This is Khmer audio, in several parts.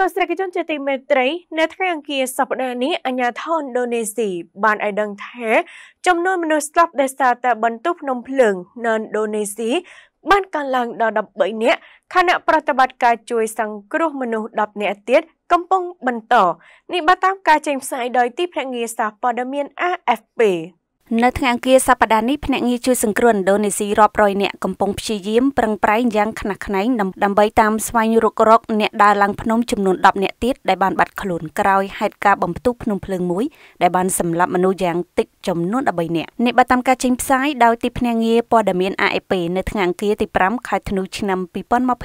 ទស្សនវិជ្ជាជាទីមេត្រីនៅថ្ងៃអង្គារសប្តាហ៍នេះអាញាធរឥណ្ឌូនេស៊ីបានឲ្យដឹងថាចំនួនមនុស្សស្លាប់ដោយសារតែបន្ទុះភ្នំភ្លើងនៅឥណ្ឌូនេស៊ីបានកើនឡើងដល់13នាក់ខណៈប្រតិបត្តិការជួយសង្គ្រោះមនុស្ស10នាក់ទៀតកំពុងបន្តនេះបើតាមការចេញផ្សាយដោយទីភ្នាក់ងារសារព័ត៌មាន AFP នៅថ្ងៃអង្គារសប្តាហ៍នេះភ្នាក់ងារជួយសង្គ្រោះឥណ្ឌូនេស៊ីរាប់រយនាក់កំពុងព្យាយាមប្រឹងប្រែងយ៉ាងខ្នះខ្នែងដើម្បីតាមស្វែងរករកអ្នកដើរឡើងភ្នំចំនួន10នាក់ទៀតដែលបានបាត់ខ្លួនក្រោយហេតុការណ៍បំផ្ទុះភ្នំភ្លើងមួយដែលបានសម្លាប់មនុស្សយ៉ាងតិចចំនួន13នាក់នេះបើតាមការចេញផ្សាយដោយទីភ្នាក់ងារព័ត៌មាន AFP នៅថ្ងៃអង្គារទី5ខែធ្នូឆ្នាំ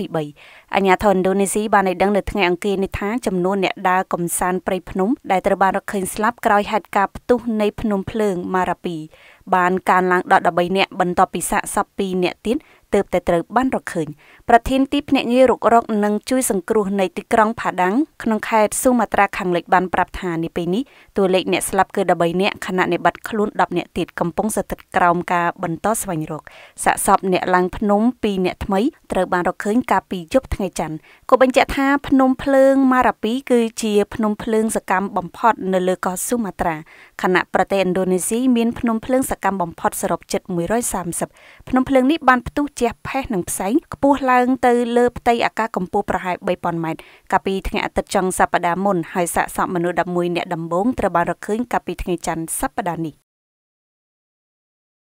2023អាញាធរឥណ្ឌូនេស៊ីបានឲ្យដឹងនៅថ្ងៃអង្គារនេះថាចំនួនអ្នកដើរកំសាន្តព្រៃភ្នំដែលត្រូវបានរកឃើញស្លាប់ក្រោយហេតុការណ៍ផ្ទុះនៃភ្នំភ្លើងម៉ារ៉ាពីបានកើនឡើងដល់13នាក់បន្ទាប់ពីសាកសព2នាក់ទៀតទើបតែត្រូវបានរកឃើញប្រធានទីភ្នាក់ងាររុករក និងជួយ សង្គ្រោះនៃទីក្រុងផាដាំងក្នុងខេត្តស៊ូម៉ាត្រាខាងលិចបានប្រាប់ថានាពេលនេះតួលេខអ្នកស្លាប់គឺ13នាក់ខណៈអ្នកបាត់ខ្លួន10នាក់ទៀតកំពុងស្ថិតក្រោមការបន្តស្វែងរកសាកសពអ្នកឡើងភ្នំ2នាក់ថ្មីត្រូវបានរកឃើញកាលពីយប់ថ្ងៃច័ន្ទក៏បញ្ជាក់ថាភ្នំភ្លើងម៉ារ៉ាពី គឺជាភ្នំភ្លើងសកម្មបំផុតនៅលើកោះស៊ូម៉ាត្រាខណៈប្រទេសឥណ្ឌូនេស៊ីមានភ្នំភ្លើងសកម្មបំផុតសរុបជិត130ភ្នំភ្លើងនេះបានផ្ទុះជាជះផេះនិងផ្សែងខ្ពស់ឡើងទៅលើផ្ទៃអាកាសកម្ពស់ប្រហែល3000ម៉ែត្រកាលពីថ្ងៃអាទិត្យចុងសប្តាហ៍មុនហើយសាកសពមនុស្ស11នាក់ដំបូងត្រូវបានរកឃើញកាលពីថ្ងៃច័ន្ទសប្តាហ៍នេះ